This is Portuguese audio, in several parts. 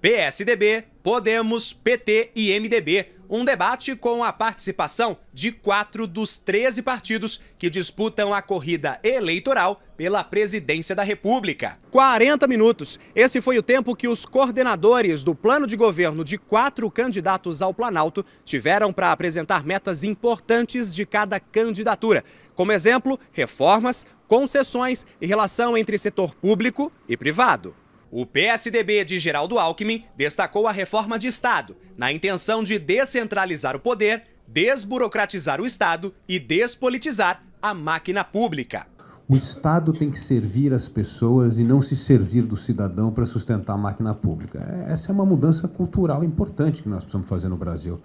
PSDB, Podemos, PT e MDB. Um debate com a participação de quatro dos 13 partidos que disputam a corrida eleitoral pela presidência da República. 40 minutos. Esse foi o tempo que os coordenadores do plano de governo de quatro candidatos ao Planalto tiveram para apresentar metas importantes de cada candidatura. Como exemplo, reformas, concessões e relação entre setor público e privado. O PSDB de Geraldo Alckmin destacou a reforma de Estado, na intenção de descentralizar o poder, desburocratizar o Estado e despolitizar a máquina pública. O Estado tem que servir as pessoas e não se servir do cidadão para sustentar a máquina pública. É, essa é uma mudança cultural importante que nós precisamos fazer no Brasil.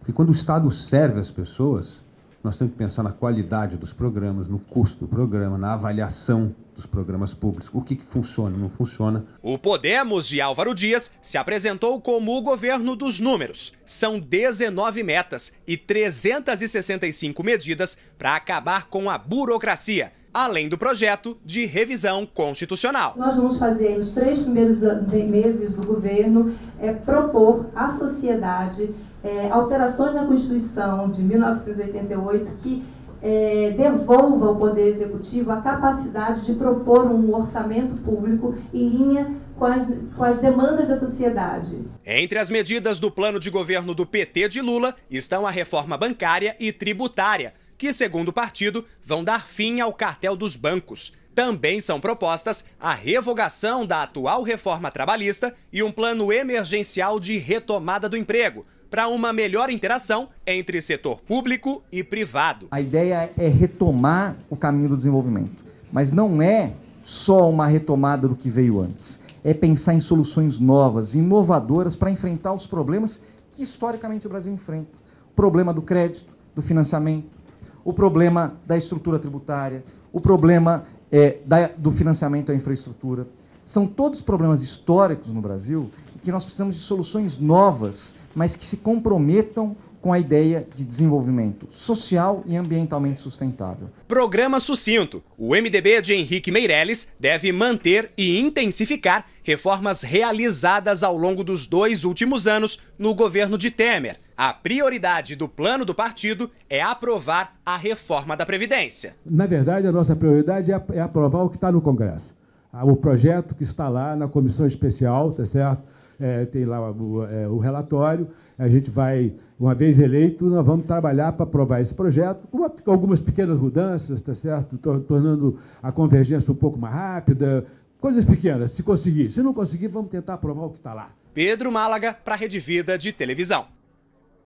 Porque quando o Estado serve as pessoas, nós temos que pensar na qualidade dos programas, no custo do programa, na avaliação dos programas públicos. O que, que funciona, não funciona. O Podemos de Álvaro Dias se apresentou como o governo dos números. São 19 metas e 365 medidas para acabar com a burocracia além do projeto de revisão constitucional. Nós vamos fazer nos três primeiros meses do governo é, propor à sociedade é, alterações na Constituição de 1988 que é, devolva ao Poder Executivo a capacidade de propor um orçamento público em linha com as, com as demandas da sociedade. Entre as medidas do plano de governo do PT de Lula estão a reforma bancária e tributária, que, segundo o partido, vão dar fim ao cartel dos bancos. Também são propostas a revogação da atual reforma trabalhista e um plano emergencial de retomada do emprego, para uma melhor interação entre setor público e privado. A ideia é retomar o caminho do desenvolvimento, mas não é só uma retomada do que veio antes. É pensar em soluções novas, inovadoras para enfrentar os problemas que historicamente o Brasil enfrenta. O problema do crédito, do financiamento, o problema da estrutura tributária, o problema é, da, do financiamento à infraestrutura. São todos problemas históricos no Brasil que nós precisamos de soluções novas, mas que se comprometam com a ideia de desenvolvimento social e ambientalmente sustentável. Programa sucinto. O MDB de Henrique Meirelles deve manter e intensificar reformas realizadas ao longo dos dois últimos anos no governo de Temer. A prioridade do plano do partido é aprovar a reforma da Previdência. Na verdade, a nossa prioridade é, é aprovar o que está no Congresso. Ah, o projeto que está lá na comissão especial, tá certo? é, tem lá o, é, o, relatório. A gente vai, uma vez eleito, nós vamos trabalhar para aprovar esse projeto, com algumas pequenas mudanças, tá certo? tornando a convergência um pouco mais rápida, coisas pequenas, se conseguir. Se não conseguir, vamos tentar aprovar o que está lá. Pedro Málaga, para a Rede Vida de Televisão.